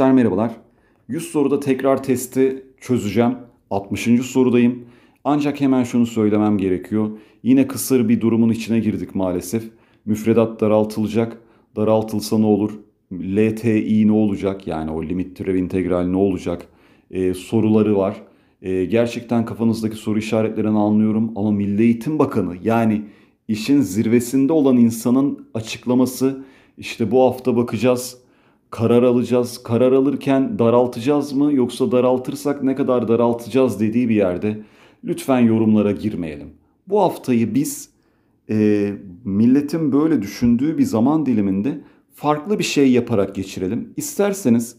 Arkadaşlar merhabalar. 100 soruda tekrar testi çözeceğim. 60. sorudayım. Ancak hemen şunu söylemem gerekiyor. Yine kısır bir durumun içine girdik maalesef. Müfredat daraltılacak. Daraltılsa ne olur? LTI ne olacak? Yani o limit türev integral ne olacak? Ee, soruları var. Ee, gerçekten kafanızdaki soru işaretlerini anlıyorum. Ama Milli Eğitim Bakanı yani işin zirvesinde olan insanın açıklaması işte bu hafta bakacağız karar alacağız. Karar alırken daraltacağız mı yoksa daraltırsak ne kadar daraltacağız dediği bir yerde lütfen yorumlara girmeyelim. Bu haftayı biz e, milletin böyle düşündüğü bir zaman diliminde farklı bir şey yaparak geçirelim. İsterseniz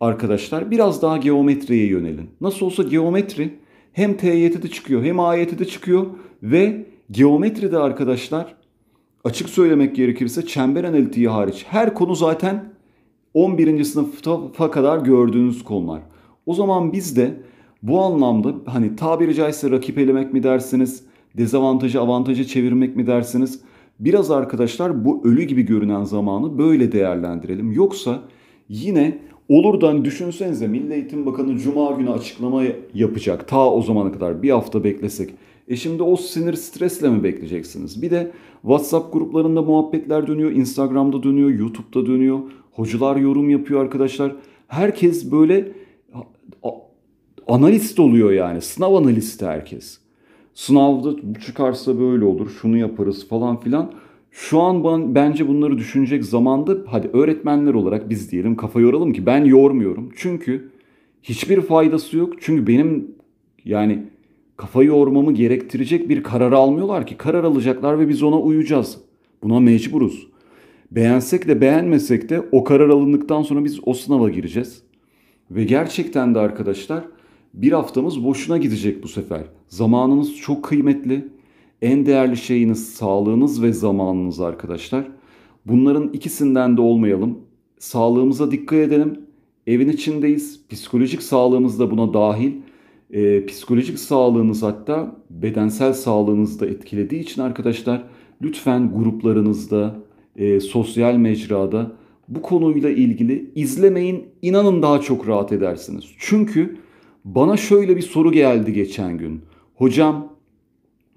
arkadaşlar biraz daha geometriye yönelin. Nasıl olsa geometri hem TYT'de çıkıyor hem AYT'de çıkıyor ve geometride arkadaşlar açık söylemek gerekirse çember analitiği hariç her konu zaten 11. sınıfa kadar gördüğünüz konular. O zaman biz de bu anlamda hani tabiri caizse rakip elemek mi dersiniz, dezavantajı avantaja çevirmek mi dersiniz? Biraz arkadaşlar bu ölü gibi görünen zamanı böyle değerlendirelim. Yoksa yine olurdan hani düşünsenize Milli Eğitim Bakanı Cuma günü açıklama yapacak. Ta o zamana kadar bir hafta beklesek. E şimdi o sinir stresle mi bekleyeceksiniz? Bir de WhatsApp gruplarında muhabbetler dönüyor, Instagram'da dönüyor, YouTube'da dönüyor. Hocalar yorum yapıyor arkadaşlar. Herkes böyle analist oluyor yani. Sınav analisti herkes. Sınavda bu çıkarsa böyle olur, şunu yaparız falan filan. Şu an ben, bence bunları düşünecek zamanda hadi öğretmenler olarak biz diyelim kafa yoralım ki ben yormuyorum. Çünkü hiçbir faydası yok. Çünkü benim yani kafa yormamı gerektirecek bir karar almıyorlar ki. Karar alacaklar ve biz ona uyacağız. Buna mecburuz. Beğensek de beğenmesek de o karar alındıktan sonra biz o sınava gireceğiz. Ve gerçekten de arkadaşlar bir haftamız boşuna gidecek bu sefer. Zamanınız çok kıymetli. En değerli şeyiniz sağlığınız ve zamanınız arkadaşlar. Bunların ikisinden de olmayalım. Sağlığımıza dikkat edelim. Evin içindeyiz. Psikolojik sağlığımız da buna dahil. E, psikolojik sağlığınız hatta bedensel sağlığınızı da etkilediği için arkadaşlar lütfen gruplarınızda, e, sosyal mecrada bu konuyla ilgili izlemeyin. inanın daha çok rahat edersiniz. Çünkü bana şöyle bir soru geldi geçen gün. Hocam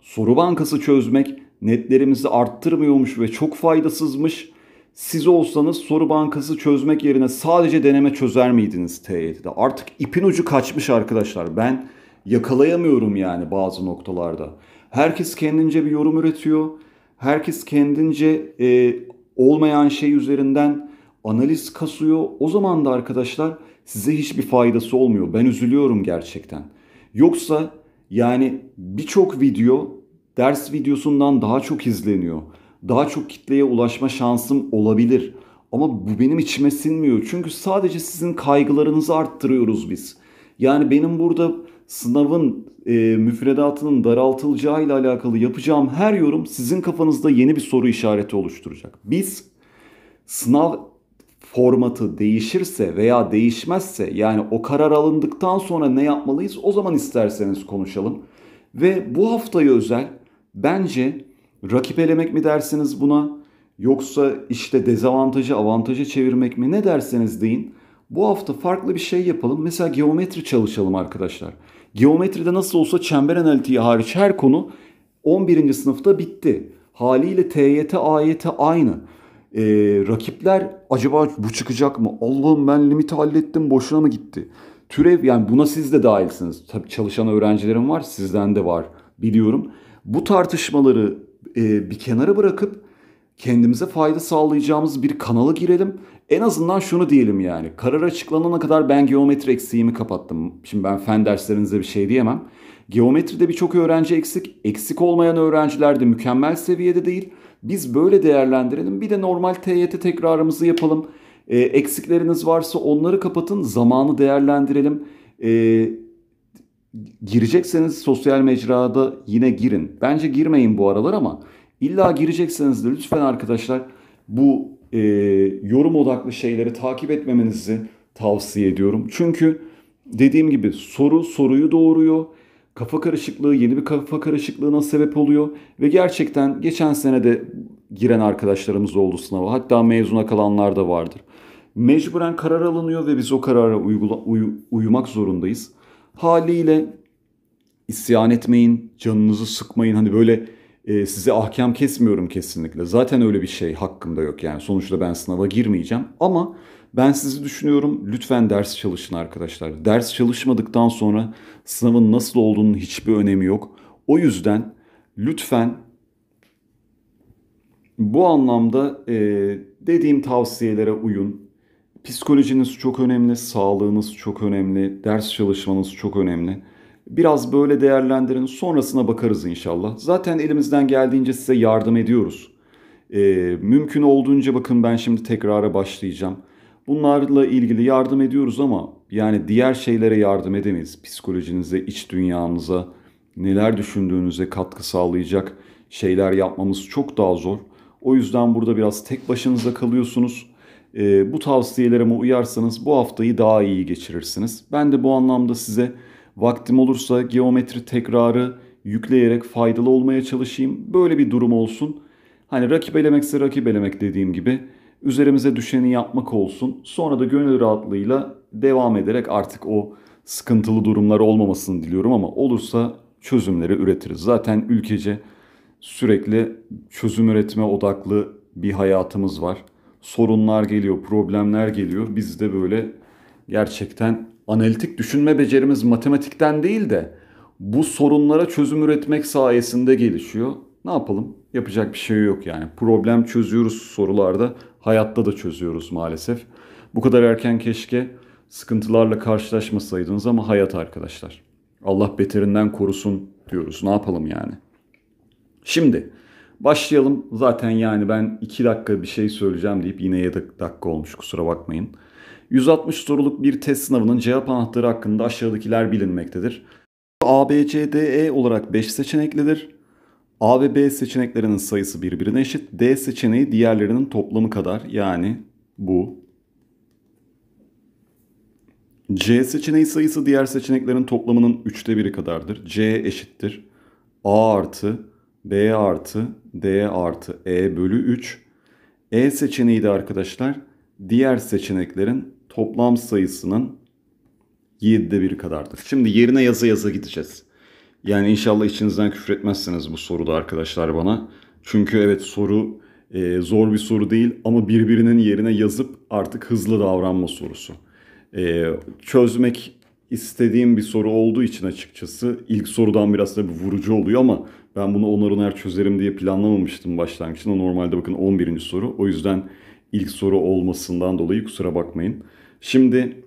soru bankası çözmek netlerimizi arttırmıyormuş ve çok faydasızmış. Siz olsanız soru bankası çözmek yerine sadece deneme çözer miydiniz TYT'de? Artık ipin ucu kaçmış arkadaşlar. Ben yakalayamıyorum yani bazı noktalarda. Herkes kendince bir yorum üretiyor. Herkes kendince e, olmayan şey üzerinden analiz kasıyor. O zaman da arkadaşlar size hiçbir faydası olmuyor. Ben üzülüyorum gerçekten. Yoksa yani birçok video ders videosundan daha çok izleniyor. Daha çok kitleye ulaşma şansım olabilir. Ama bu benim içime sinmiyor. Çünkü sadece sizin kaygılarınızı arttırıyoruz biz. Yani benim burada sınavın e, müfredatının ile alakalı yapacağım her yorum sizin kafanızda yeni bir soru işareti oluşturacak. Biz sınav formatı değişirse veya değişmezse yani o karar alındıktan sonra ne yapmalıyız o zaman isterseniz konuşalım. Ve bu haftaya özel bence rakip elemek mi dersiniz buna yoksa işte dezavantajı avantaja çevirmek mi ne derseniz deyin. Bu hafta farklı bir şey yapalım. Mesela geometri çalışalım arkadaşlar. Geometride nasıl olsa çember analitiği hariç her konu 11. sınıfta bitti. Haliyle TYT, AYT aynı. Ee, rakipler acaba bu çıkacak mı? Allah'ım ben limiti hallettim boşuna mı gitti? Türev yani buna siz de dahilsiniz. Tabii çalışan öğrencilerim var sizden de var biliyorum. Bu tartışmaları e, bir kenara bırakıp kendimize fayda sağlayacağımız bir kanala girelim en azından şunu diyelim yani. Karar açıklanana kadar ben geometri eksiğimi kapattım. Şimdi ben fen derslerinize bir şey diyemem. Geometride birçok öğrenci eksik. Eksik olmayan öğrenciler de mükemmel seviyede değil. Biz böyle değerlendirelim. Bir de normal TYT tekrarımızı yapalım. E, eksikleriniz varsa onları kapatın. Zamanı değerlendirelim. E, girecekseniz sosyal mecrada yine girin. Bence girmeyin bu aralar ama illa girecekseniz de lütfen arkadaşlar bu e, yorum odaklı şeyleri takip etmemenizi tavsiye ediyorum. Çünkü dediğim gibi soru soruyu doğuruyor. Kafa karışıklığı yeni bir kafa karışıklığına sebep oluyor. Ve gerçekten geçen sene de giren arkadaşlarımız oldu sınava. Hatta mezuna kalanlar da vardır. Mecburen karar alınıyor ve biz o karara uygula, uy, uyumak zorundayız. Haliyle isyan etmeyin, canınızı sıkmayın. Hani böyle e, size ahkam kesmiyorum kesinlikle. Zaten öyle bir şey hakkımda yok yani. Sonuçta ben sınava girmeyeceğim ama ben sizi düşünüyorum. Lütfen ders çalışın arkadaşlar. Ders çalışmadıktan sonra sınavın nasıl olduğunun hiçbir önemi yok. O yüzden lütfen bu anlamda e, dediğim tavsiyelere uyun. Psikolojiniz çok önemli, sağlığınız çok önemli, ders çalışmanız çok önemli. Biraz böyle değerlendirin sonrasına bakarız inşallah. Zaten elimizden geldiğince size yardım ediyoruz. E, mümkün olduğunca bakın ben şimdi tekrara başlayacağım. Bunlarla ilgili yardım ediyoruz ama yani diğer şeylere yardım edemeyiz. Psikolojinize, iç dünyanıza, neler düşündüğünüze katkı sağlayacak şeyler yapmamız çok daha zor. O yüzden burada biraz tek başınıza kalıyorsunuz. E, bu tavsiyelerime uyarsanız bu haftayı daha iyi geçirirsiniz. Ben de bu anlamda size Vaktim olursa geometri tekrarı yükleyerek faydalı olmaya çalışayım. Böyle bir durum olsun. Hani rakip elemekse rakip elemek dediğim gibi üzerimize düşeni yapmak olsun. Sonra da gönül rahatlığıyla devam ederek artık o sıkıntılı durumlar olmamasını diliyorum ama olursa çözümleri üretiriz. Zaten ülkece sürekli çözüm üretme odaklı bir hayatımız var. Sorunlar geliyor, problemler geliyor. Biz de böyle gerçekten analitik düşünme becerimiz matematikten değil de bu sorunlara çözüm üretmek sayesinde gelişiyor. Ne yapalım? Yapacak bir şey yok yani. Problem çözüyoruz sorularda, hayatta da çözüyoruz maalesef. Bu kadar erken keşke sıkıntılarla karşılaşmasaydınız ama hayat arkadaşlar. Allah beterinden korusun diyoruz. Ne yapalım yani? Şimdi başlayalım. Zaten yani ben iki dakika bir şey söyleyeceğim deyip yine 7 dakika olmuş kusura bakmayın. 160 soruluk bir test sınavının cevap anahtarı hakkında aşağıdakiler bilinmektedir. A, B, C, D, E olarak 5 seçeneklidir. A ve B seçeneklerinin sayısı birbirine eşit. D seçeneği diğerlerinin toplamı kadar yani bu. C seçeneği sayısı diğer seçeneklerin toplamının üçte biri kadardır. C eşittir. A artı B artı D artı E bölü 3. E seçeneği de arkadaşlar diğer seçeneklerin toplam sayısının 7'de 1 kadardır. Şimdi yerine yazı yazı gideceğiz. Yani inşallah içinizden küfür etmezsiniz bu soruda arkadaşlar bana. Çünkü evet soru e, zor bir soru değil ama birbirinin yerine yazıp artık hızlı davranma sorusu. E, çözmek istediğim bir soru olduğu için açıkçası ilk sorudan biraz da bir vurucu oluyor ama ben bunu onar onar çözerim diye planlamamıştım başlangıçta. Normalde bakın 11. soru. O yüzden ilk soru olmasından dolayı kusura bakmayın. Şimdi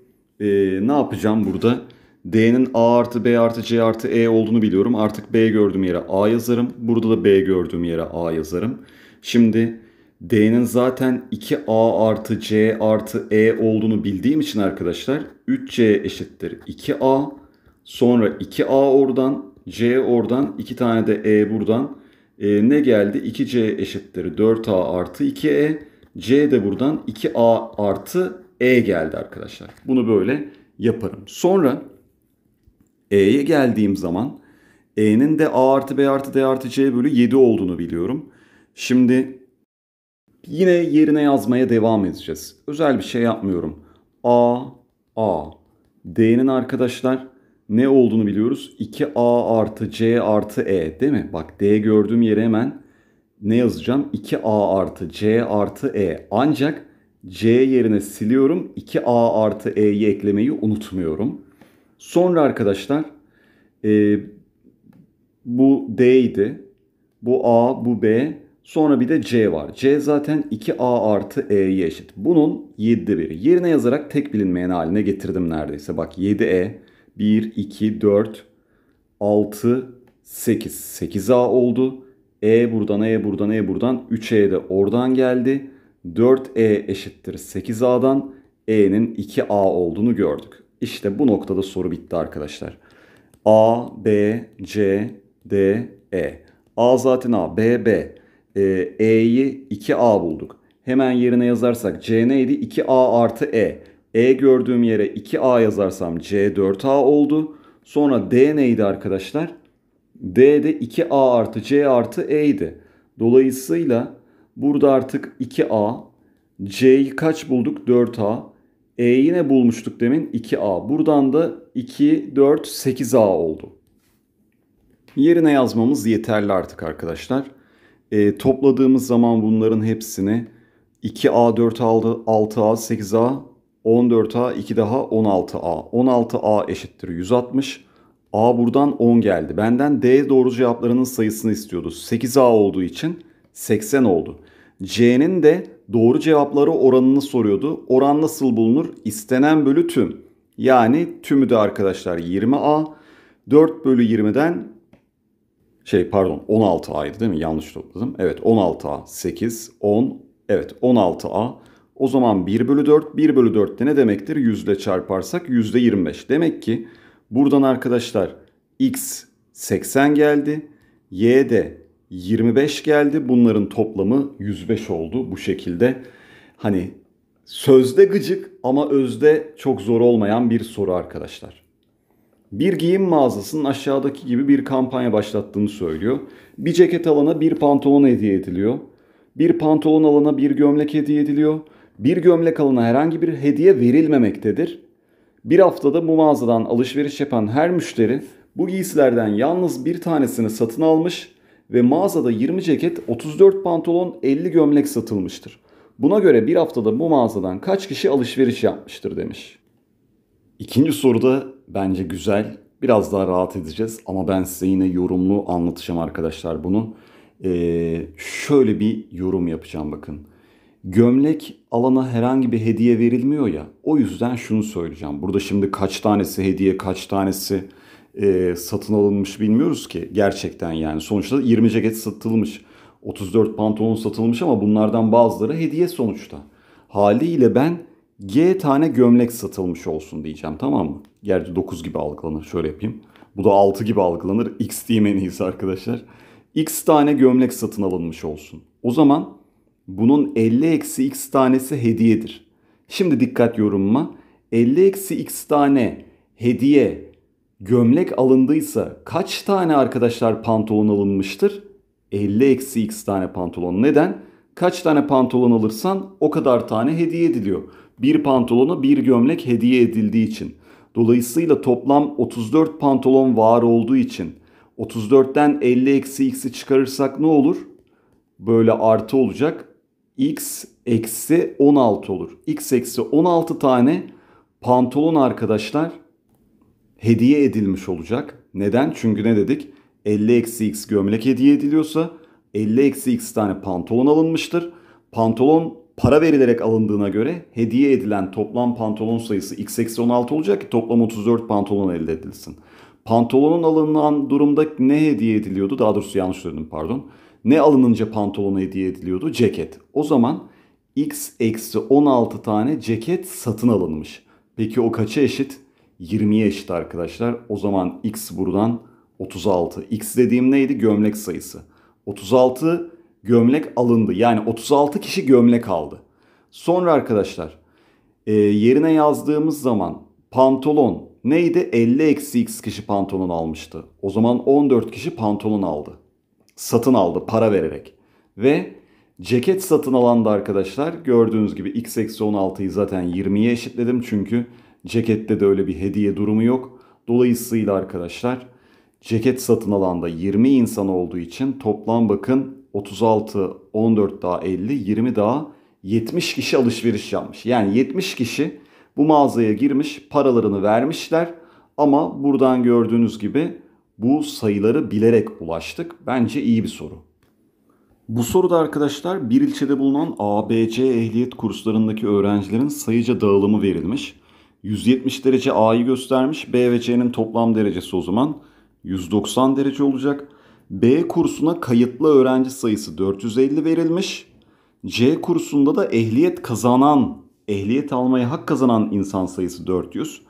e, ne yapacağım burada? D'nin A artı B artı C artı E olduğunu biliyorum. Artık B gördüğüm yere A yazarım. Burada da B gördüğüm yere A yazarım. Şimdi D'nin zaten 2A artı C artı E olduğunu bildiğim için arkadaşlar 3C eşittir 2A. Sonra 2A oradan C oradan 2 tane de E buradan. E, ne geldi? 2C eşittir 4A artı 2E. C de buradan 2A artı e geldi arkadaşlar. Bunu böyle yaparım. Sonra E'ye geldiğim zaman E'nin de A artı B artı D artı C bölü 7 olduğunu biliyorum. Şimdi yine yerine yazmaya devam edeceğiz. Özel bir şey yapmıyorum. A, A. D'nin arkadaşlar ne olduğunu biliyoruz. 2A artı C artı E değil mi? Bak D gördüğüm yere hemen ne yazacağım? 2A artı C artı E. Ancak C yerine siliyorum. 2A artı E'yi eklemeyi unutmuyorum. Sonra arkadaşlar e, bu D idi. Bu A, bu B. Sonra bir de C var. C zaten 2A artı E'ye eşit. Bunun 7'de biri. Yerine yazarak tek bilinmeyen haline getirdim neredeyse. Bak 7E 1, 2, 4, 6, 8. 8A oldu. E buradan E buradan E buradan 3E de oradan geldi. 4e eşittir 8a'dan e'nin 2a olduğunu gördük. İşte bu noktada soru bitti arkadaşlar. A, B, C, D, E. A zaten A, B, B. Ee, E'yi 2A bulduk. Hemen yerine yazarsak C neydi? 2A artı E. E gördüğüm yere 2A yazarsam C 4A oldu. Sonra D neydi arkadaşlar? D de 2A artı C artı E'ydi. Dolayısıyla Burada artık 2A. C'yi kaç bulduk? 4A. E yine bulmuştuk demin 2A. Buradan da 2, 4, 8A oldu. Yerine yazmamız yeterli artık arkadaşlar. E, topladığımız zaman bunların hepsini 2A, 4A, 6A, 8A, 14A, 2 daha 16A. 16A eşittir 160. A buradan 10 geldi. Benden D doğru cevaplarının sayısını istiyordu. 8A olduğu için 80 oldu. C'nin de doğru cevapları oranını soruyordu. Oran nasıl bulunur? İstenen bölü tüm. Yani tümü de arkadaşlar 20A. 4 bölü 20'den şey pardon 16A'ydı değil mi? Yanlış topladım. Evet 16A 8 10 evet 16A. O zaman 1 bölü 4 1 bölü 4 de ne demektir? Yüzle çarparsak yüzde 25. Demek ki buradan arkadaşlar x 80 geldi. Y de 25 geldi. Bunların toplamı 105 oldu bu şekilde. Hani sözde gıcık ama özde çok zor olmayan bir soru arkadaşlar. Bir giyim mağazasının aşağıdaki gibi bir kampanya başlattığını söylüyor. Bir ceket alana bir pantolon hediye ediliyor. Bir pantolon alana bir gömlek hediye ediliyor. Bir gömlek alana herhangi bir hediye verilmemektedir. Bir haftada bu mağazadan alışveriş yapan her müşteri bu giysilerden yalnız bir tanesini satın almış ve mağazada 20 ceket, 34 pantolon, 50 gömlek satılmıştır. Buna göre bir haftada bu mağazadan kaç kişi alışveriş yapmıştır demiş. İkinci soruda bence güzel. Biraz daha rahat edeceğiz ama ben size yine yorumlu anlatacağım arkadaşlar bunu. Ee, şöyle bir yorum yapacağım bakın. Gömlek alana herhangi bir hediye verilmiyor ya. O yüzden şunu söyleyeceğim. Burada şimdi kaç tanesi hediye, kaç tanesi e, satın alınmış bilmiyoruz ki gerçekten yani. Sonuçta 20 ceket satılmış, 34 pantolon satılmış ama bunlardan bazıları hediye sonuçta. Haliyle ben G tane gömlek satılmış olsun diyeceğim tamam mı? Gerçi 9 gibi algılanır şöyle yapayım. Bu da 6 gibi algılanır. X diyeyim en iyisi arkadaşlar. X tane gömlek satın alınmış olsun. O zaman bunun 50 eksi X tanesi hediyedir. Şimdi dikkat yorumuma. 50 eksi X tane hediye gömlek alındıysa kaç tane arkadaşlar pantolon alınmıştır? 50 eksi x tane pantolon. Neden? Kaç tane pantolon alırsan o kadar tane hediye ediliyor. Bir pantolona bir gömlek hediye edildiği için. Dolayısıyla toplam 34 pantolon var olduğu için 34'ten 50 eksi x'i çıkarırsak ne olur? Böyle artı olacak. x eksi 16 olur. x eksi 16 tane pantolon arkadaşlar hediye edilmiş olacak. Neden? Çünkü ne dedik? 50 eksi x gömlek hediye ediliyorsa 50 eksi x tane pantolon alınmıştır. Pantolon para verilerek alındığına göre hediye edilen toplam pantolon sayısı x eksi 16 olacak ki toplam 34 pantolon elde edilsin. Pantolonun alınan durumda ne hediye ediliyordu? Daha doğrusu yanlış söyledim pardon. Ne alınınca pantolona hediye ediliyordu? Ceket. O zaman x eksi 16 tane ceket satın alınmış. Peki o kaça eşit? 20'ye eşit arkadaşlar. O zaman x buradan 36. X dediğim neydi? Gömlek sayısı. 36 gömlek alındı. Yani 36 kişi gömlek aldı. Sonra arkadaşlar e, yerine yazdığımız zaman pantolon neydi? 50 eksi x kişi pantolon almıştı. O zaman 14 kişi pantolon aldı. Satın aldı para vererek. Ve ceket satın alan da arkadaşlar gördüğünüz gibi x eksi 16'yı zaten 20'ye eşitledim. Çünkü Cekette de öyle bir hediye durumu yok. Dolayısıyla arkadaşlar ceket satın alanda 20 insan olduğu için toplam bakın 36, 14 daha 50, 20 daha 70 kişi alışveriş yapmış. Yani 70 kişi bu mağazaya girmiş, paralarını vermişler ama buradan gördüğünüz gibi bu sayıları bilerek ulaştık. Bence iyi bir soru. Bu soruda arkadaşlar bir ilçede bulunan ABC ehliyet kurslarındaki öğrencilerin sayıca dağılımı verilmiş. 170 derece A'yı göstermiş. B ve C'nin toplam derecesi o zaman 190 derece olacak. B kursuna kayıtlı öğrenci sayısı 450 verilmiş. C kursunda da ehliyet kazanan, ehliyet almaya hak kazanan insan sayısı 400.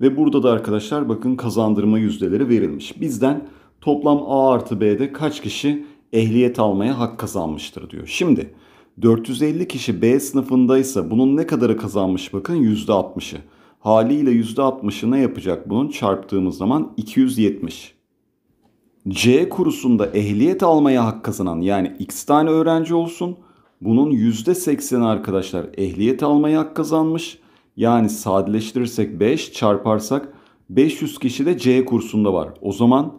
Ve burada da arkadaşlar bakın kazandırma yüzdeleri verilmiş. Bizden toplam A artı B'de kaç kişi ehliyet almaya hak kazanmıştır diyor. Şimdi 450 kişi B sınıfındaysa bunun ne kadarı kazanmış bakın %60'ı haliyle %60'ı ne yapacak bunun? Çarptığımız zaman 270. C kurusunda ehliyet almaya hak kazanan yani x tane öğrenci olsun. Bunun %80'i arkadaşlar ehliyet almaya hak kazanmış. Yani sadeleştirirsek 5 çarparsak 500 kişi de C kursunda var. O zaman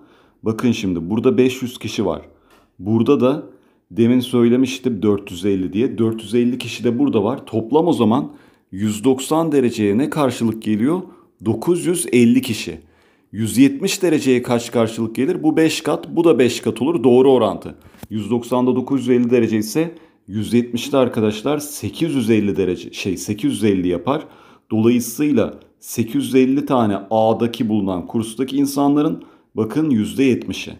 bakın şimdi burada 500 kişi var. Burada da demin söylemiştim 450 diye. 450 kişi de burada var. Toplam o zaman 190 dereceye ne karşılık geliyor? 950 kişi. 170 dereceye kaç karşılık gelir? Bu 5 kat, bu da 5 kat olur. Doğru orantı. 190'da 950 derece ise 170'te arkadaşlar 850 derece şey 850 yapar. Dolayısıyla 850 tane A'daki bulunan kurstaki insanların bakın %70'i.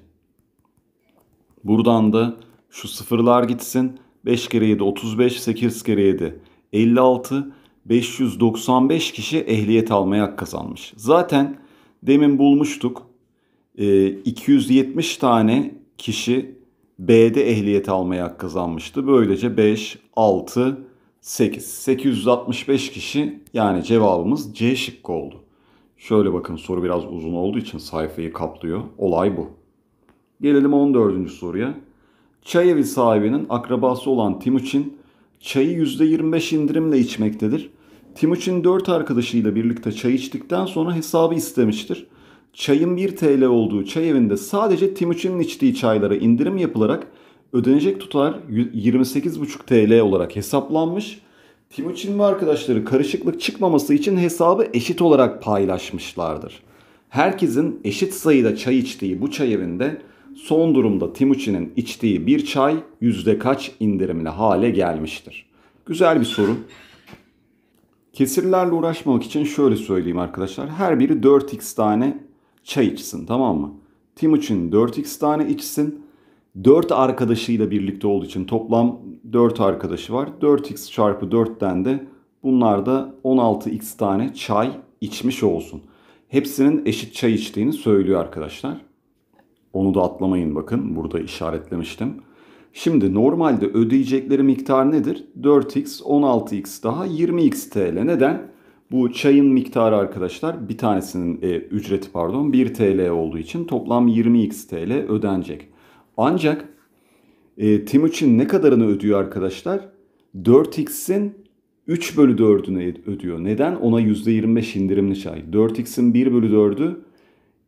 Buradan da şu sıfırlar gitsin. 5 kere 7 35, 8 kere 7 56, 595 kişi ehliyet almaya hak kazanmış. Zaten demin bulmuştuk 270 e, tane kişi B'de ehliyet almaya hak kazanmıştı. Böylece 5, 6, 8. 865 kişi yani cevabımız C şıkkı oldu. Şöyle bakın soru biraz uzun olduğu için sayfayı kaplıyor. Olay bu. Gelelim 14. soruya. Çay evi sahibinin akrabası olan Timuçin çayı %25 indirimle içmektedir. Timuçin 4 arkadaşıyla birlikte çay içtikten sonra hesabı istemiştir. Çayın 1 TL olduğu çay evinde sadece Timuçin'in içtiği çaylara indirim yapılarak ödenecek tutar 28,5 TL olarak hesaplanmış. Timuçin ve arkadaşları karışıklık çıkmaması için hesabı eşit olarak paylaşmışlardır. Herkesin eşit sayıda çay içtiği bu çay evinde son durumda Timuçin'in içtiği bir çay yüzde kaç indirimli hale gelmiştir? Güzel bir soru. Kesirlerle uğraşmamak için şöyle söyleyeyim arkadaşlar. Her biri 4x tane çay içsin tamam mı? Timuçin 4x tane içsin. 4 arkadaşıyla birlikte olduğu için toplam 4 arkadaşı var. 4x çarpı 4'ten de bunlar da 16x tane çay içmiş olsun. Hepsinin eşit çay içtiğini söylüyor arkadaşlar. Onu da atlamayın bakın. Burada işaretlemiştim. Şimdi normalde ödeyecekleri miktar nedir? 4x, 16x daha 20x TL. Neden? Bu çayın miktarı arkadaşlar bir tanesinin e, ücreti pardon 1 TL olduğu için toplam 20x TL ödenecek. Ancak e, Timuçin ne kadarını ödüyor arkadaşlar? 4x'in 3 bölü 4'ünü ödüyor. Neden? Ona %25 indirimli çay. 4x'in 1 bölü 4'ü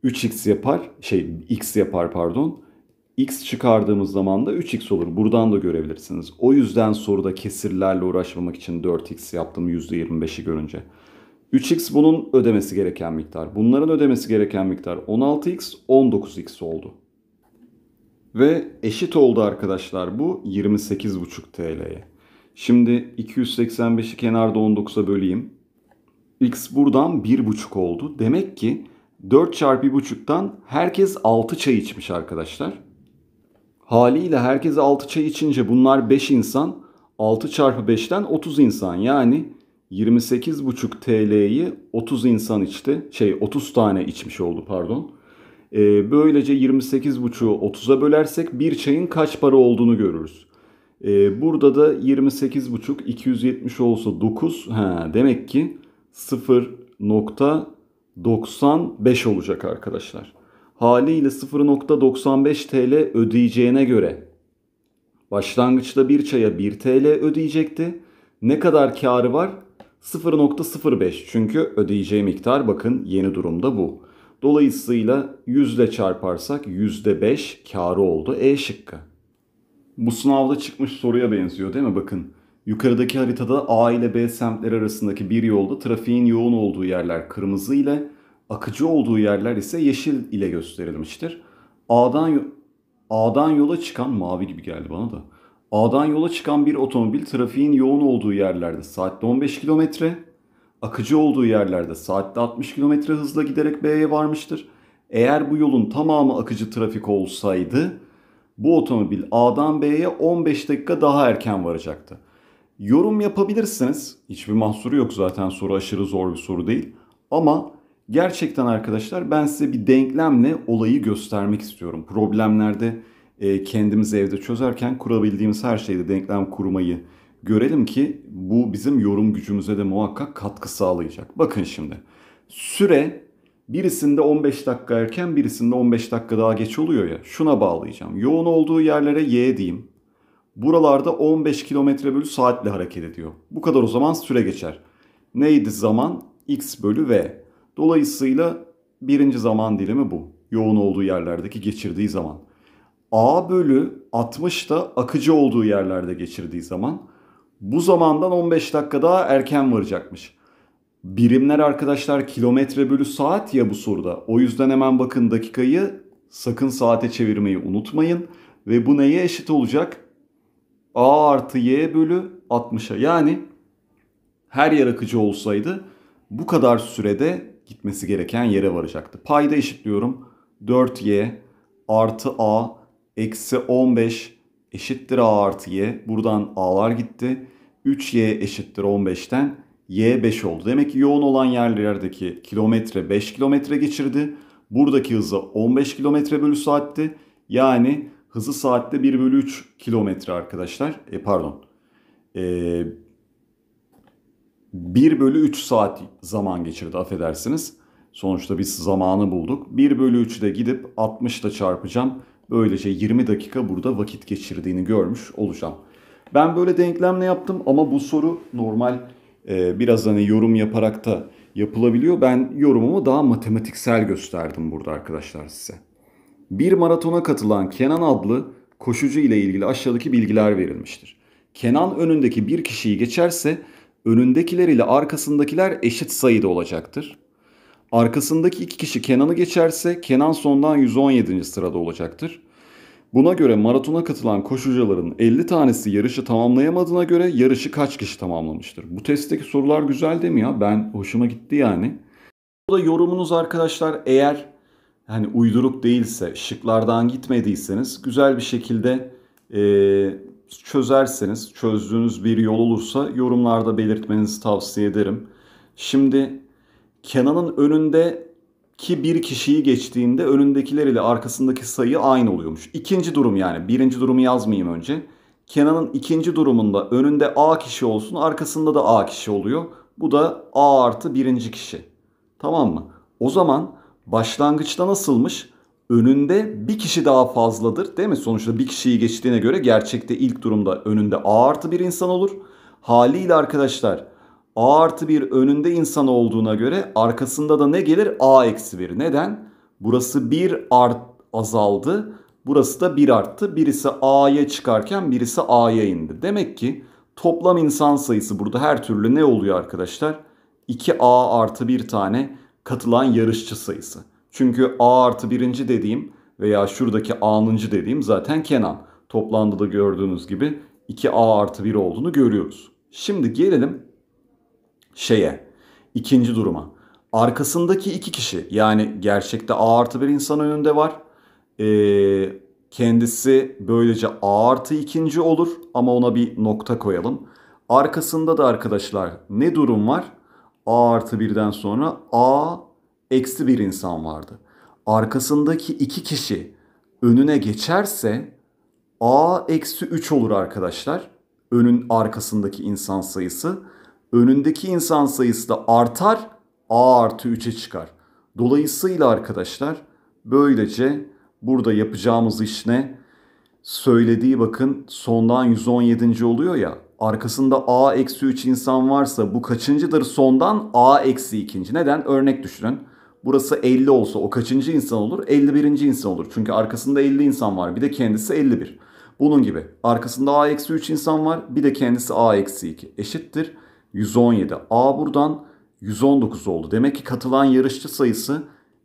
3x yapar, şey x yapar pardon. x çıkardığımız zaman da 3x olur. Buradan da görebilirsiniz. O yüzden soruda kesirlerle uğraşmamak için 4x yaptım %25'i görünce. 3x bunun ödemesi gereken miktar. Bunların ödemesi gereken miktar 16x, 19x oldu. Ve eşit oldu arkadaşlar bu 28,5 TL'ye. Şimdi 285'i kenarda 19'a böleyim. X buradan 1,5 oldu. Demek ki 4 çarpı 1,5'tan herkes 6 çay içmiş arkadaşlar. Haliyle herkes 6 çay içince bunlar 5 insan. 6 çarpı 5'ten 30 insan yani 28,5 TL'yi 30 insan içti. Şey 30 tane içmiş oldu pardon. Ee, böylece 28,5'u 30'a bölersek bir çayın kaç para olduğunu görürüz. Ee, burada da 28,5 270 olsa 9. Ha, demek ki 0. nokta 95 olacak arkadaşlar. Haliyle 0.95 TL ödeyeceğine göre başlangıçta bir çaya 1 TL ödeyecekti. Ne kadar karı var? 0.05 çünkü ödeyeceği miktar bakın yeni durumda bu. Dolayısıyla yüzle çarparsak yüzde beş karı oldu E şıkkı. Bu sınavda çıkmış soruya benziyor değil mi? Bakın Yukarıdaki haritada A ile B semtleri arasındaki bir yolda trafiğin yoğun olduğu yerler kırmızı ile, akıcı olduğu yerler ise yeşil ile gösterilmiştir. A'dan A'dan yola çıkan mavi gibi geldi bana da. A'dan yola çıkan bir otomobil trafiğin yoğun olduğu yerlerde saatte 15 kilometre, akıcı olduğu yerlerde saatte 60 kilometre hızla giderek B'ye varmıştır. Eğer bu yolun tamamı akıcı trafik olsaydı bu otomobil A'dan B'ye 15 dakika daha erken varacaktı. Yorum yapabilirsiniz. Hiçbir mahsuru yok zaten soru aşırı zor bir soru değil. Ama gerçekten arkadaşlar ben size bir denklemle olayı göstermek istiyorum. Problemlerde e, kendimiz evde çözerken kurabildiğimiz her şeyde denklem kurmayı görelim ki bu bizim yorum gücümüze de muhakkak katkı sağlayacak. Bakın şimdi süre birisinde 15 dakika erken birisinde 15 dakika daha geç oluyor ya şuna bağlayacağım. Yoğun olduğu yerlere Y diyeyim. Buralarda 15 km bölü saatle hareket ediyor. Bu kadar o zaman süre geçer. Neydi zaman? X bölü V. Dolayısıyla birinci zaman dilimi bu. Yoğun olduğu yerlerdeki geçirdiği zaman. A bölü 60 da akıcı olduğu yerlerde geçirdiği zaman. Bu zamandan 15 dakika daha erken varacakmış. Birimler arkadaşlar kilometre bölü saat ya bu soruda. O yüzden hemen bakın dakikayı sakın saate çevirmeyi unutmayın. Ve bu neye eşit olacak? a artı y bölü 60'a. Yani her yer akıcı olsaydı bu kadar sürede gitmesi gereken yere varacaktı. Payda eşitliyorum. 4y artı a eksi 15 eşittir a artı y. Buradan a'lar gitti. 3y eşittir 15'ten y 5 oldu. Demek ki yoğun olan yerlerdeki kilometre 5 kilometre geçirdi. Buradaki hızı 15 kilometre bölü saatti. Yani Hızı saatte 1 bölü 3 kilometre arkadaşlar. E, pardon. E, 1 bölü 3 saat zaman geçirdi affedersiniz. Sonuçta biz zamanı bulduk. 1 bölü 3 de gidip 60 da çarpacağım. Böylece 20 dakika burada vakit geçirdiğini görmüş olacağım. Ben böyle denklemle yaptım ama bu soru normal e, biraz hani yorum yaparak da yapılabiliyor. Ben yorumumu daha matematiksel gösterdim burada arkadaşlar size. Bir maratona katılan Kenan adlı koşucu ile ilgili aşağıdaki bilgiler verilmiştir. Kenan önündeki bir kişiyi geçerse önündekiler ile arkasındakiler eşit sayıda olacaktır. Arkasındaki iki kişi Kenan'ı geçerse Kenan sondan 117. sırada olacaktır. Buna göre maratona katılan koşucuların 50 tanesi yarışı tamamlayamadığına göre yarışı kaç kişi tamamlamıştır? Bu testteki sorular güzel değil mi ya? Ben hoşuma gitti yani. Bu da yorumunuz arkadaşlar eğer hani uydurup değilse, şıklardan gitmediyseniz güzel bir şekilde e, çözerseniz, çözdüğünüz bir yol olursa yorumlarda belirtmenizi tavsiye ederim. Şimdi Kenan'ın önünde ki bir kişiyi geçtiğinde önündekiler ile arkasındaki sayı aynı oluyormuş. İkinci durum yani. Birinci durumu yazmayayım önce. Kenan'ın ikinci durumunda önünde A kişi olsun arkasında da A kişi oluyor. Bu da A artı birinci kişi. Tamam mı? O zaman başlangıçta nasılmış? Önünde bir kişi daha fazladır değil mi? Sonuçta bir kişiyi geçtiğine göre gerçekte ilk durumda önünde A artı bir insan olur. Haliyle arkadaşlar A artı bir önünde insan olduğuna göre arkasında da ne gelir? A eksi bir. Neden? Burası bir art azaldı. Burası da bir arttı. Birisi A'ya çıkarken birisi A'ya indi. Demek ki toplam insan sayısı burada her türlü ne oluyor arkadaşlar? 2A artı bir tane katılan yarışçı sayısı. Çünkü A artı birinci dediğim veya şuradaki A'nıncı dediğim zaten Kenan. Toplamda da gördüğünüz gibi 2A artı 1 olduğunu görüyoruz. Şimdi gelelim şeye, ikinci duruma. Arkasındaki iki kişi yani gerçekte A artı 1 insan önünde var. Ee, kendisi böylece A artı ikinci olur ama ona bir nokta koyalım. Arkasında da arkadaşlar ne durum var? A artı birden sonra A eksi bir insan vardı. Arkasındaki iki kişi önüne geçerse A eksi 3 olur arkadaşlar. Önün arkasındaki insan sayısı. Önündeki insan sayısı da artar. A artı 3'e çıkar. Dolayısıyla arkadaşlar böylece burada yapacağımız iş ne? Söylediği bakın sondan 117. oluyor ya arkasında a eksi 3 insan varsa bu kaçıncıdır sondan a eksi 2. Neden? Örnek düşünün. Burası 50 olsa o kaçıncı insan olur? 51. insan olur. Çünkü arkasında 50 insan var. Bir de kendisi 51. Bunun gibi arkasında a eksi 3 insan var. Bir de kendisi a eksi 2 eşittir. 117. A buradan 119 oldu. Demek ki katılan yarışçı sayısı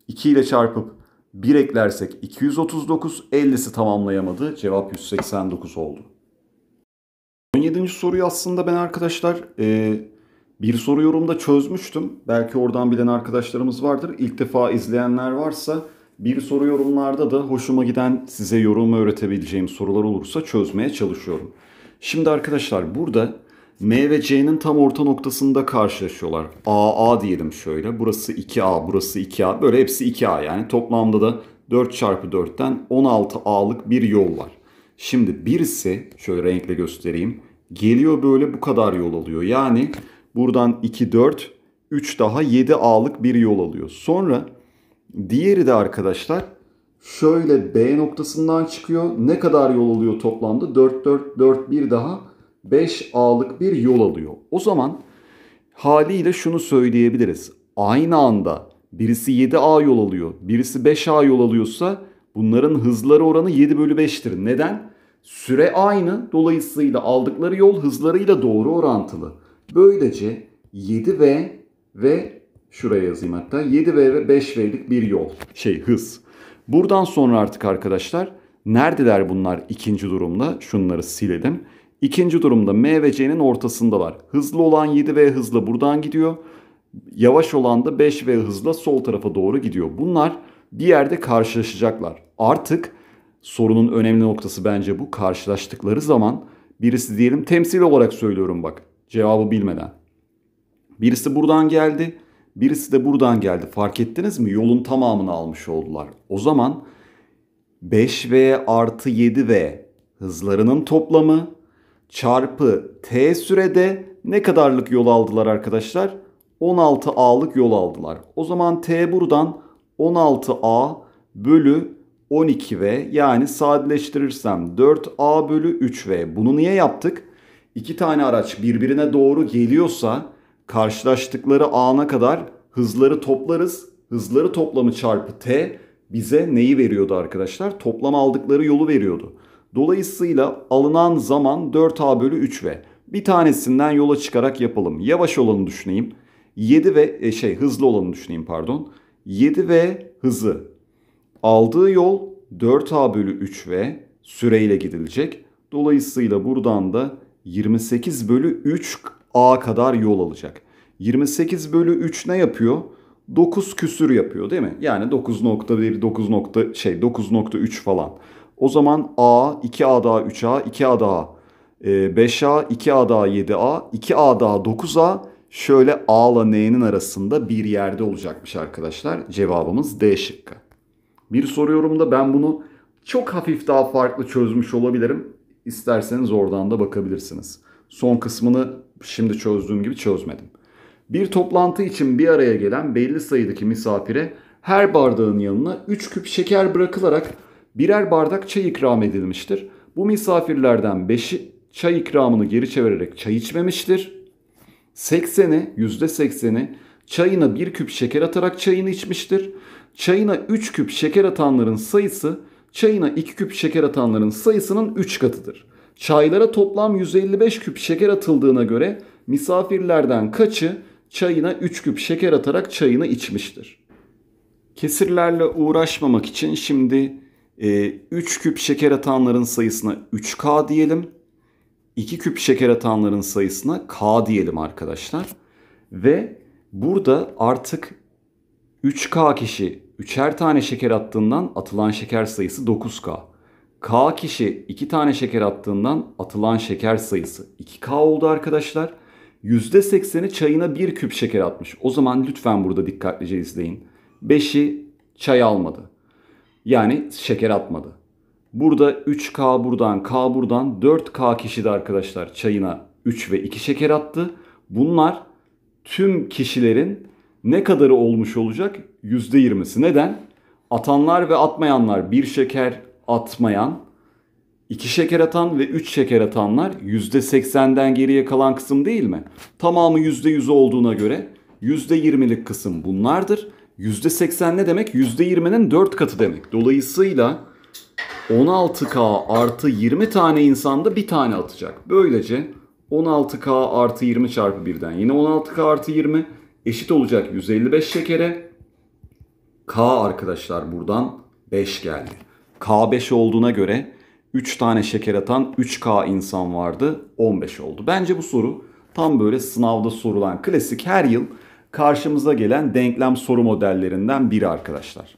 2 ile çarpıp 1 eklersek 239, 50'si tamamlayamadı. Cevap 189 oldu. 17. soruyu aslında ben arkadaşlar e, bir soru yorumda çözmüştüm. Belki oradan bilen arkadaşlarımız vardır. İlk defa izleyenler varsa bir soru yorumlarda da hoşuma giden size yorum öğretebileceğim sorular olursa çözmeye çalışıyorum. Şimdi arkadaşlar burada M ve C'nin tam orta noktasında karşılaşıyorlar. A, A diyelim şöyle. Burası 2A, burası 2A. Böyle hepsi 2A yani. Toplamda da 4 çarpı 4'ten 16A'lık bir yol var. Şimdi birisi şöyle renkle göstereyim. Geliyor böyle bu kadar yol alıyor. Yani buradan 2 4 3 daha 7 A'lık bir yol alıyor. Sonra diğeri de arkadaşlar şöyle B noktasından çıkıyor. Ne kadar yol alıyor toplamda? 4 4 4 1 daha 5 A'lık bir yol alıyor. O zaman haliyle şunu söyleyebiliriz. Aynı anda birisi 7A yol alıyor, birisi 5A yol alıyorsa Bunların hızları oranı 7 bölü 5'tir. Neden? Süre aynı. Dolayısıyla aldıkları yol hızlarıyla doğru orantılı. Böylece 7V ve şuraya yazayım hatta 7V ve 5V'lik bir yol. Şey hız. Buradan sonra artık arkadaşlar neredeler bunlar ikinci durumda? Şunları silelim. İkinci durumda M ve C'nin ortasındalar. Hızlı olan 7V hızla buradan gidiyor. Yavaş olan da 5V hızla sol tarafa doğru gidiyor. Bunlar bir yerde karşılaşacaklar. Artık sorunun önemli noktası bence bu. Karşılaştıkları zaman birisi diyelim temsil olarak söylüyorum bak cevabı bilmeden. Birisi buradan geldi, birisi de buradan geldi. Fark ettiniz mi? Yolun tamamını almış oldular. O zaman 5V artı 7V hızlarının toplamı çarpı t sürede ne kadarlık yol aldılar arkadaşlar? 16A'lık yol aldılar. O zaman t buradan 16A bölü 12V yani sadeleştirirsem 4A bölü 3V. Bunu niye yaptık? İki tane araç birbirine doğru geliyorsa karşılaştıkları ana kadar hızları toplarız. Hızları toplamı çarpı T bize neyi veriyordu arkadaşlar? Toplam aldıkları yolu veriyordu. Dolayısıyla alınan zaman 4A bölü 3V. Bir tanesinden yola çıkarak yapalım. Yavaş olanı düşüneyim. 7 ve e, şey hızlı olanı düşüneyim pardon. 7 ve hızı Aldığı yol 4A bölü 3V süreyle gidilecek. Dolayısıyla buradan da 28 bölü 3A kadar yol alacak. 28 bölü 3 ne yapıyor? 9 küsür yapıyor değil mi? Yani 9.1, 9. şey 9.3 falan. O zaman A, 2A daha 3A, 2A daha 5A, e, 2A daha 7A, 2A daha 9A şöyle A ile N'nin arasında bir yerde olacakmış arkadaşlar. Cevabımız D şıkkı. Bir soru yorumda ben bunu çok hafif daha farklı çözmüş olabilirim. İsterseniz oradan da bakabilirsiniz. Son kısmını şimdi çözdüğüm gibi çözmedim. Bir toplantı için bir araya gelen belli sayıdaki misafire her bardağın yanına 3 küp şeker bırakılarak birer bardak çay ikram edilmiştir. Bu misafirlerden 5'i çay ikramını geri çevirerek çay içmemiştir. 80'i, %80'i çayına bir küp şeker atarak çayını içmiştir çayına 3 küp şeker atanların sayısı çayına 2 küp şeker atanların sayısının 3 katıdır. Çaylara toplam 155 küp şeker atıldığına göre misafirlerden kaçı çayına 3 küp şeker atarak çayını içmiştir. Kesirlerle uğraşmamak için şimdi e, 3 küp şeker atanların sayısına 3K diyelim. 2 küp şeker atanların sayısına K diyelim arkadaşlar. Ve burada artık 3K kişi üçer tane şeker attığından atılan şeker sayısı 9K. K kişi 2 tane şeker attığından atılan şeker sayısı 2K oldu arkadaşlar. %80'i çayına 1 küp şeker atmış. O zaman lütfen burada dikkatlice izleyin. 5'i çay almadı. Yani şeker atmadı. Burada 3K buradan K buradan 4K kişi de arkadaşlar çayına 3 ve 2 şeker attı. Bunlar tüm kişilerin ne kadarı olmuş olacak? %20'si. Neden? Atanlar ve atmayanlar bir şeker atmayan, iki şeker atan ve üç şeker atanlar %80'den geriye kalan kısım değil mi? Tamamı %100 olduğuna göre %20'lik kısım bunlardır. %80 ne demek? %20'nin 4 katı demek. Dolayısıyla 16K artı 20 tane insanda bir tane atacak. Böylece 16K artı 20 çarpı birden. Yine 16K artı 20 eşit olacak 155 şekere. K arkadaşlar buradan 5 geldi. K5 olduğuna göre 3 tane şeker atan 3K insan vardı. 15 oldu. Bence bu soru tam böyle sınavda sorulan klasik her yıl karşımıza gelen denklem soru modellerinden biri arkadaşlar.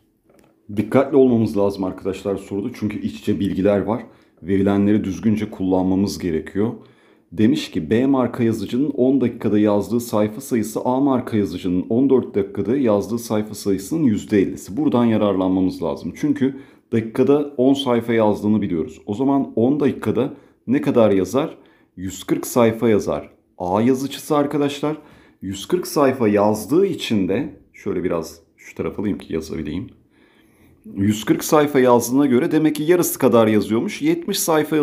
Dikkatli olmamız lazım arkadaşlar soruda çünkü iç içe bilgiler var. Verilenleri düzgünce kullanmamız gerekiyor demiş ki B marka yazıcının 10 dakikada yazdığı sayfa sayısı A marka yazıcının 14 dakikada yazdığı sayfa sayısının %50'si. Buradan yararlanmamız lazım. Çünkü dakikada 10 sayfa yazdığını biliyoruz. O zaman 10 dakikada ne kadar yazar? 140 sayfa yazar. A yazıcısı arkadaşlar 140 sayfa yazdığı için de şöyle biraz şu tarafa alayım ki yazabileyim. 140 sayfa yazdığına göre demek ki yarısı kadar yazıyormuş. 70 sayfa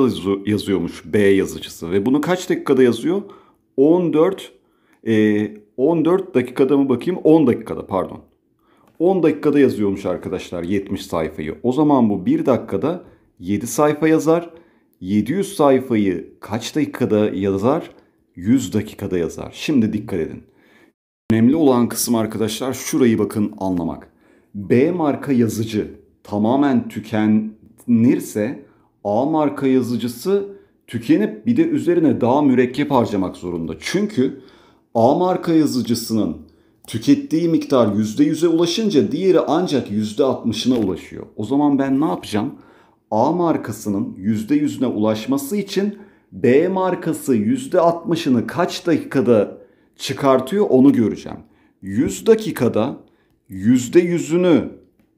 yazıyormuş B yazıcısı. Ve bunu kaç dakikada yazıyor? 14 e, 14 dakikada mı bakayım? 10 dakikada pardon. 10 dakikada yazıyormuş arkadaşlar 70 sayfayı. O zaman bu 1 dakikada 7 sayfa yazar. 700 sayfayı kaç dakikada yazar? 100 dakikada yazar. Şimdi dikkat edin. Önemli olan kısım arkadaşlar şurayı bakın anlamak. B marka yazıcı tamamen tükenirse A marka yazıcısı tükenip bir de üzerine daha mürekkep harcamak zorunda. Çünkü A marka yazıcısının tükettiği miktar %100'e ulaşınca diğeri ancak %60'ına ulaşıyor. O zaman ben ne yapacağım? A markasının %100'üne ulaşması için B markası %60'ını kaç dakikada çıkartıyor onu göreceğim. 100 dakikada yüzde yüzünü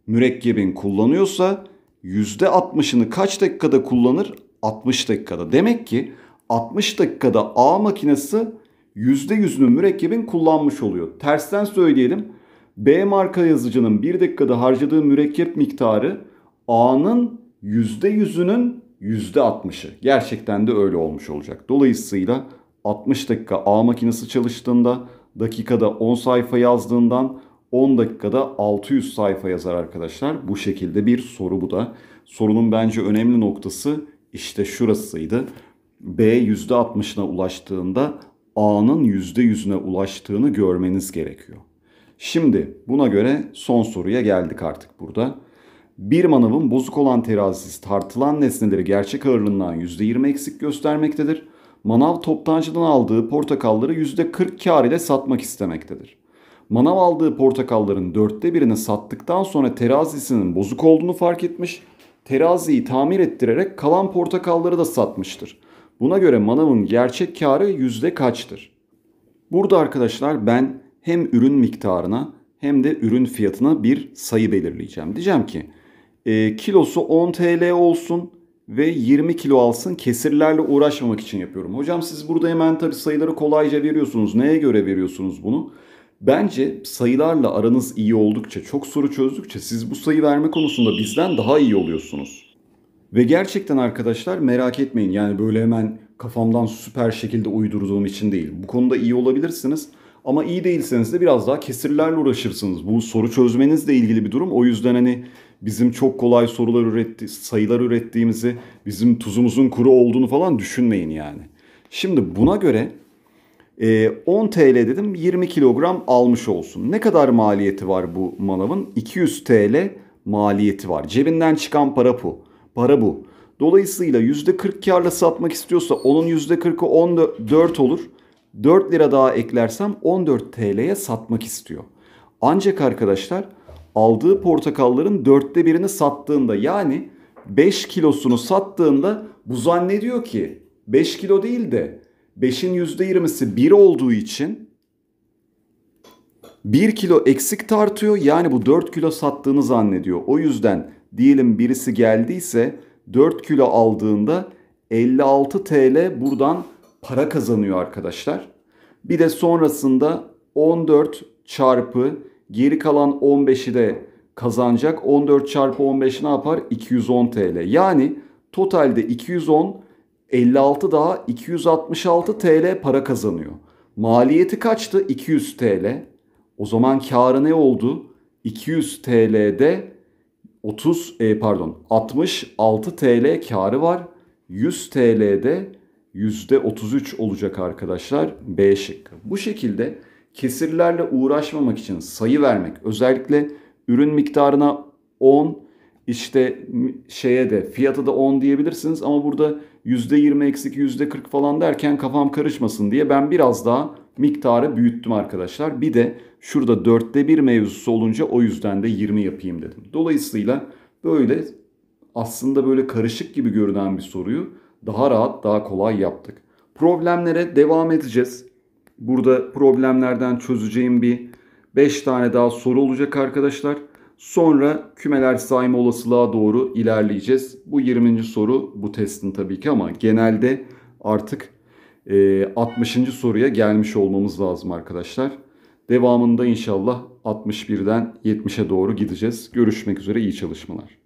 mürekkebin kullanıyorsa yüzde altmışını kaç dakikada kullanır? 60 dakikada. Demek ki 60 dakikada A makinesi yüzde yüzünü mürekkebin kullanmış oluyor. Tersten söyleyelim. B marka yazıcının 1 dakikada harcadığı mürekkep miktarı A'nın yüzde yüzünün yüzde %60'ı. Gerçekten de öyle olmuş olacak. Dolayısıyla 60 dakika A makinesi çalıştığında dakikada 10 sayfa yazdığından 10 dakikada 600 sayfa yazar arkadaşlar. Bu şekilde bir soru bu da. Sorunun bence önemli noktası işte şurasıydı. B %60'ına ulaştığında A'nın %100'üne ulaştığını görmeniz gerekiyor. Şimdi buna göre son soruya geldik artık burada. Bir manavın bozuk olan terazisi tartılan nesneleri gerçek ağırlığından %20 eksik göstermektedir. Manav toptancıdan aldığı portakalları %40 kar ile satmak istemektedir. Manav aldığı portakalların dörtte birini sattıktan sonra terazisinin bozuk olduğunu fark etmiş. Teraziyi tamir ettirerek kalan portakalları da satmıştır. Buna göre manavın gerçek karı yüzde kaçtır? Burada arkadaşlar ben hem ürün miktarına hem de ürün fiyatına bir sayı belirleyeceğim. Diyeceğim ki e, kilosu 10 TL olsun ve 20 kilo alsın kesirlerle uğraşmamak için yapıyorum. Hocam siz burada hemen tabi sayıları kolayca veriyorsunuz. Neye göre veriyorsunuz bunu? Bence sayılarla aranız iyi oldukça, çok soru çözdükçe siz bu sayı verme konusunda bizden daha iyi oluyorsunuz. Ve gerçekten arkadaşlar merak etmeyin yani böyle hemen kafamdan süper şekilde uydurduğum için değil. Bu konuda iyi olabilirsiniz ama iyi değilseniz de biraz daha kesirlerle uğraşırsınız. Bu soru çözmenizle ilgili bir durum. O yüzden hani bizim çok kolay sorular üretti, sayılar ürettiğimizi, bizim tuzumuzun kuru olduğunu falan düşünmeyin yani. Şimdi buna göre e, ee, 10 TL dedim 20 kilogram almış olsun. Ne kadar maliyeti var bu manavın? 200 TL maliyeti var. Cebinden çıkan para bu. Para bu. Dolayısıyla %40 karla satmak istiyorsa onun %40'ı 14 olur. 4 lira daha eklersem 14 TL'ye satmak istiyor. Ancak arkadaşlar aldığı portakalların dörtte birini sattığında yani 5 kilosunu sattığında bu zannediyor ki 5 kilo değil de 5'in %20'si 1 olduğu için 1 kilo eksik tartıyor. Yani bu 4 kilo sattığını zannediyor. O yüzden diyelim birisi geldiyse 4 kilo aldığında 56 TL buradan para kazanıyor arkadaşlar. Bir de sonrasında 14 çarpı geri kalan 15'i de kazanacak. 14 çarpı 15 ne yapar? 210 TL. Yani totalde 210 56 daha 266 TL para kazanıyor. Maliyeti kaçtı? 200 TL. O zaman karı ne oldu? 200 TL'de 30 e, pardon 66 TL karı var. 100 TL'de %33 olacak arkadaşlar B şıkkı. Bu şekilde kesirlerle uğraşmamak için sayı vermek özellikle ürün miktarına 10 işte şeye de fiyata da 10 diyebilirsiniz ama burada %20 eksik %40 falan derken kafam karışmasın diye ben biraz daha miktarı büyüttüm arkadaşlar. Bir de şurada dörtte bir mevzusu olunca o yüzden de 20 yapayım dedim. Dolayısıyla böyle aslında böyle karışık gibi görünen bir soruyu daha rahat daha kolay yaptık. Problemlere devam edeceğiz. Burada problemlerden çözeceğim bir 5 tane daha soru olacak arkadaşlar. Sonra kümeler sayma olasılığa doğru ilerleyeceğiz. Bu 20. soru bu testin tabii ki ama genelde artık 60. E, soruya gelmiş olmamız lazım arkadaşlar. Devamında inşallah 61'den 70'e doğru gideceğiz. Görüşmek üzere iyi çalışmalar.